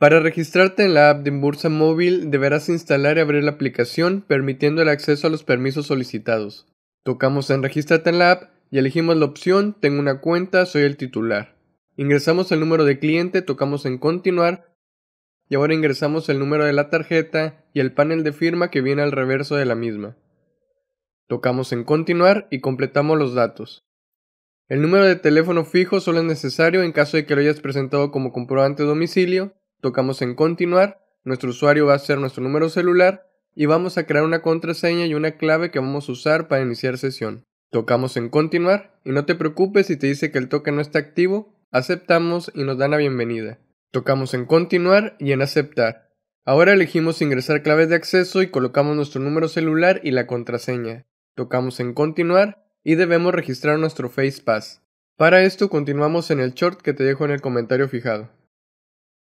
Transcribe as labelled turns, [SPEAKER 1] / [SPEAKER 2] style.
[SPEAKER 1] Para registrarte en la app de Bursa Móvil deberás instalar y abrir la aplicación permitiendo el acceso a los permisos solicitados. Tocamos en Regístrate en la app y elegimos la opción Tengo una cuenta, soy el titular. Ingresamos el número de cliente, tocamos en Continuar y ahora ingresamos el número de la tarjeta y el panel de firma que viene al reverso de la misma. Tocamos en Continuar y completamos los datos. El número de teléfono fijo solo es necesario en caso de que lo hayas presentado como comprobante de domicilio Tocamos en continuar, nuestro usuario va a ser nuestro número celular y vamos a crear una contraseña y una clave que vamos a usar para iniciar sesión. Tocamos en continuar y no te preocupes si te dice que el toque no está activo, aceptamos y nos dan la bienvenida. Tocamos en continuar y en aceptar. Ahora elegimos ingresar claves de acceso y colocamos nuestro número celular y la contraseña. Tocamos en continuar y debemos registrar nuestro FacePass. Para esto continuamos en el short que te dejo en el comentario fijado.